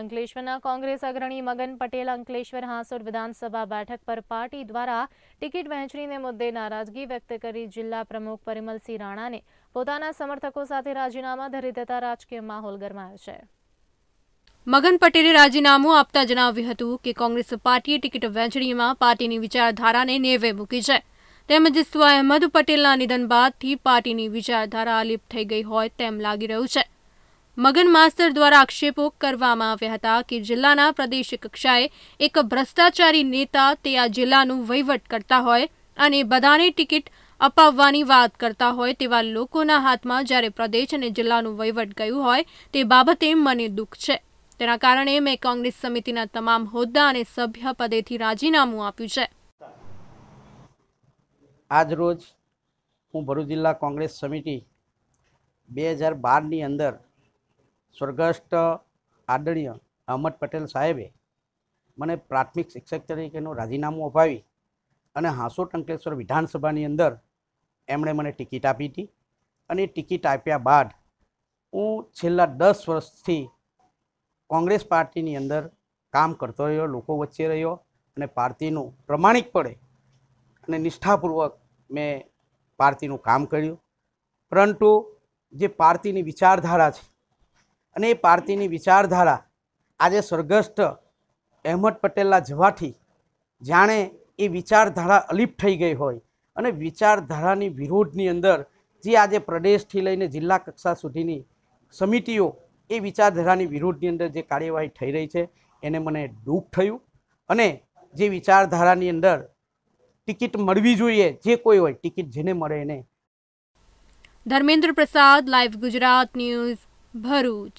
અંકલેશ્વરના કોંગ્રેસ અગ્રણી મગન પટેલ અંકલેશ્વર હાંસોડ વિધાનસભા બેઠક પર પાર્ટી દ્વારા ટિકિટ વહેંચણીને મુદ્દે નારાજગી વ્યક્ત કરી જિલ્લા પ્રમુખ પરિમલસિંહ રાણાને પોતાના સમર્થકો સાથે રાજીનામા ધરી દેતા રાજકીય માહોલ ગરમાયો છે મગન પટેલે રાજીનામું આપતા જણાવ્યું હતું કે કોંગ્રેસ પાર્ટીએ ટિકિટ વહેંચણીમાં પાર્ટીની વિચારધારાને નેવે મૂકી છે તેમજ સ્વ અહેમદ પટેલના નિધન બાદથી પાર્ટીની વિચારધારા અલિપ થઈ ગઈ હોય તેમ લાગી રહ્યું છે મગન માસ્તર દ્વારા આક્ષેપો કરવામાં આવ્યા હતા કે જિલ્લાના પ્રદેશ કક્ષાએ એક ભ્રષ્ટાચારી નેતા તે આ જિલ્લાનું વહીવટ કરતા હોય અને બધાને ટિકિટ અપાવવાની વાત કરતા હોય તેવા લોકોના હાથમાં જ્યારે પ્રદેશ અને જિલ્લાનું વહીવટ ગયું હોય તે બાબતે મને દુઃખ છે તેના કારણે મેં કોંગ્રેસ સમિતિના તમામ હોદ્દા અને સભ્ય પદેથી રાજીનામું આપ્યું છે આજરોજ હું ભરૂચ જિલ્લા કોંગ્રેસ સમિતિ બે હજાર બારની અંદર સ્વર્ગસ્થ આદરણીય અહમદ પટેલ સાહેબે મને પ્રાથમિક શિક્ષક તરીકેનું રાજીનામું અપાવી અને હાંસોટ અંકલેશ્વર વિધાનસભાની અંદર એમણે મને ટિકિટ આપી હતી અને ટિકિટ આપ્યા બાદ હું છેલ્લા દસ વર્ષથી કોંગ્રેસ પાર્ટીની અંદર કામ કરતો રહ્યો લોકો વચ્ચે રહ્યો અને પાર્ટીનું પ્રમાણિકપણે અને નિષ્ઠાપૂર્વક મેં પાર્ટીનું કામ કર્યું પરંતુ જે પાર્ટીની વિચારધારા છે અને એ પાર્ટીની વિચારધારા આજે સ્વર્ગસ્થ અહેમદ પટેલના જવાથી જાણે એ વિચારધારા અલિપ થઈ ગઈ હોય અને વિચારધારાની વિરોધની અંદર જે આજે પ્રદેશથી લઈને જિલ્લા કક્ષા સુધીની સમિતિઓ એ વિચારધારાની વિરોધની અંદર જે કાર્યવાહી થઈ રહી છે એને મને દુઃખ થયું અને જે વિચારધારાની અંદર ટિકિટ મળવી જોઈએ જે કોઈ હોય ટિકિટ જેને મળે એને ધર્મેન્દ્ર પ્રસાદ લાઈવ ગુજરાત ન્યૂઝ ભરૂચ